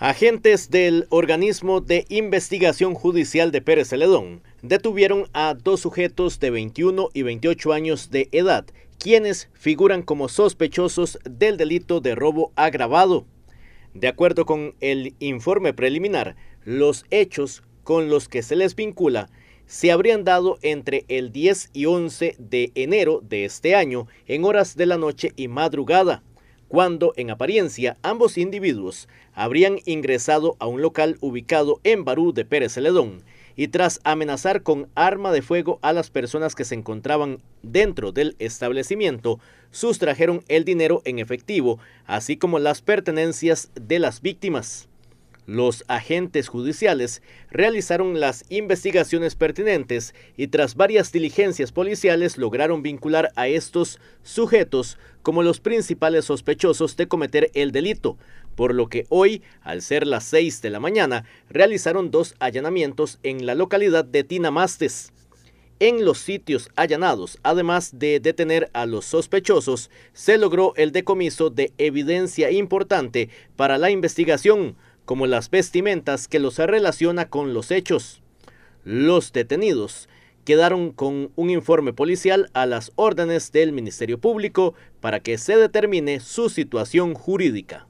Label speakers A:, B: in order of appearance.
A: Agentes del organismo de investigación judicial de Pérez Celedón detuvieron a dos sujetos de 21 y 28 años de edad, quienes figuran como sospechosos del delito de robo agravado. De acuerdo con el informe preliminar, los hechos con los que se les vincula se habrían dado entre el 10 y 11 de enero de este año en horas de la noche y madrugada cuando en apariencia ambos individuos habrían ingresado a un local ubicado en Barú de Pérez Celedón y tras amenazar con arma de fuego a las personas que se encontraban dentro del establecimiento, sustrajeron el dinero en efectivo, así como las pertenencias de las víctimas. Los agentes judiciales realizaron las investigaciones pertinentes y tras varias diligencias policiales lograron vincular a estos sujetos como los principales sospechosos de cometer el delito, por lo que hoy, al ser las 6 de la mañana, realizaron dos allanamientos en la localidad de Tinamastes. En los sitios allanados, además de detener a los sospechosos, se logró el decomiso de evidencia importante para la investigación, como las vestimentas que los relaciona con los hechos. Los detenidos quedaron con un informe policial a las órdenes del Ministerio Público para que se determine su situación jurídica.